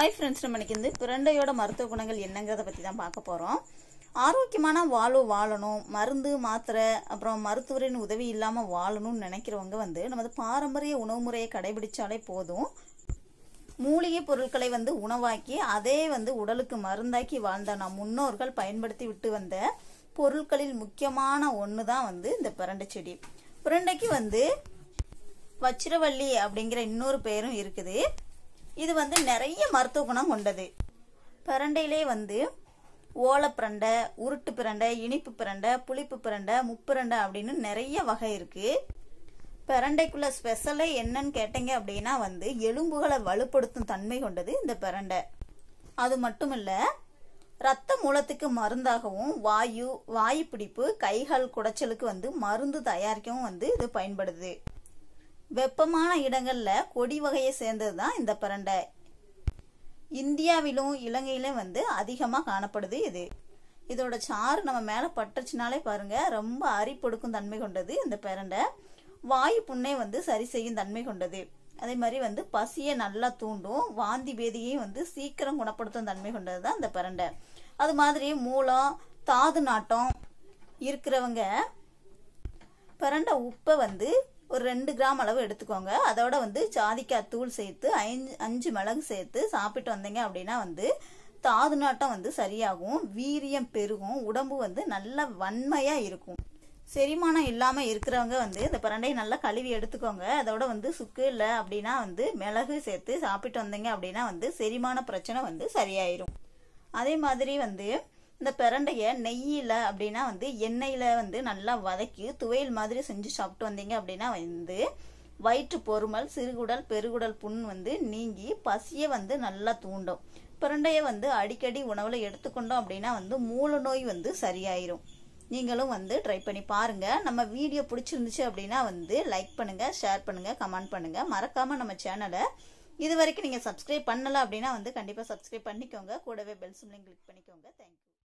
hi friends நம்ம இன்றைக்கி வந்து பிறண்டையோட மருத்துவ குணங்கள் என்னங்கிறத பற்றி தான் பார்க்க போகிறோம் ஆரோக்கியமான வாழும் வாழணும் மருந்து மாத்திரை அப்புறம் மருத்துவரின் உதவி இல்லாமல் வாழணும்னு நினைக்கிறவங்க வந்து நமது பாரம்பரிய உணவு முறையை கடைபிடிச்சாலே போதும் மூலிகை பொருட்களை வந்து உணவாக்கி அதே வந்து உடலுக்கு மருந்தாக்கி வாழ்ந்த நம் முன்னோர்கள் பயன்படுத்தி விட்டு வந்த பொருட்களில் முக்கியமான ஒன்று தான் வந்து இந்த பிரண்டை செடி பிரண்டைக்கு வந்து வச்சிரவள்ளி அப்படிங்கிற இன்னொரு பெயரும் இருக்குது இது வந்து நிறைய மருத்துவ குணம் கொண்டது பிரண்டையிலே வந்து ஓலப்பிரண்டை உருட்டு பிரண்டை இனிப்பு பிரண்டை புளிப்பு பிரண்டை முப்பிரண்டை அப்படின்னு நிறைய வகை இருக்குது பிரண்டைக்குள்ள ஸ்பெஷலே என்னன்னு கேட்டீங்க அப்படின்னா வந்து எலும்புகளை வலுப்படுத்தும் தன்மை கொண்டது இந்த பிரண்டை அது மட்டும் இல்லை ரத்த மூலத்துக்கு மருந்தாகவும் வாயு வாயு பிடிப்பு கைகள் குடைச்சலுக்கு வந்து மருந்து தயாரிக்கவும் வந்து இது பயன்படுது வெப்பமான இடங்களில் கொடி வகையை சேர்ந்தது தான் இந்த பரண்டை இந்தியாவிலும் இலங்கையிலும் வந்து அதிகமாக காணப்படுது இது இதோட சாறு நம்ம மேலே பட்டுச்சுனாலே பாருங்கள் ரொம்ப அரிப்பொடுக்கும் தன்மை கொண்டது இந்த பரண்டை வாயு புண்ணை வந்து சரி செய்யும் தன்மை கொண்டது அதே மாதிரி வந்து பசியை நல்லா தூண்டும் வாந்தி பேதியையும் வந்து சீக்கிரம் குணப்படுத்தும் தன்மை கொண்டது தான் இந்த பரண்டை அது மாதிரி மூலம் தாது நாட்டம் இருக்கிறவங்க பரண்டை உப்பை வந்து ஒரு ரெண்டு கிராம் அளவு எடுத்துக்கோங்க அதோட வந்து சாதிக்காய் தூள் சேர்த்து ஐந்து அஞ்சு மிளகு சேர்த்து சாப்பிட்டு வந்தீங்க அப்படின்னா வந்து தாது நாட்டம் வந்து சரியாகும் வீரியம் பெருகும் உடம்பு வந்து நல்ல வன்மையாக இருக்கும் செரிமானம் இல்லாமல் இருக்கிறவங்க வந்து இந்த பரண்டையை நல்லா கழுவி எடுத்துக்கோங்க அதோட வந்து சுக்கு இல்லை அப்படின்னா வந்து மிளகு சேர்த்து சாப்பிட்டு வந்தீங்க அப்படின்னா வந்து செரிமான பிரச்சனை வந்து சரியாயிரும் அதே மாதிரி வந்து இந்த பிரண்டையை நெய்யில் அப்படின்னா வந்து எண்ணெயில் வந்து நல்லா வதக்கி துவையல் மாதிரி செஞ்சு சாப்பிட்டு வந்தீங்க அப்படின்னா வந்து வயிற்று பொறுமல் சிறுகுடல் பெருகுடல் புண் வந்து நீங்கி பசியை வந்து நல்லா தூண்டும் பிரண்டையை வந்து அடிக்கடி உணவில் எடுத்துக்கொண்டோம் அப்படின்னா வந்து மூல நோய் வந்து சரியாயிரும் நீங்களும் வந்து ட்ரை பண்ணி பாருங்கள் நம்ம வீடியோ பிடிச்சிருந்துச்சு அப்படின்னா வந்து லைக் பண்ணுங்கள் ஷேர் பண்ணுங்கள் கமெண்ட் பண்ணுங்கள் மறக்காமல் நம்ம சேனலை இது வரைக்கும் நீங்கள் சப்ஸ்கிரைப் பண்ணலை அப்படின்னா வந்து கண்டிப்பாக சப்ஸ்கிரைப் பண்ணிக்கோங்க கூடவே பெல் சிம்லையும் கிளிக் பண்ணிக்கோங்க தேங்க்யூ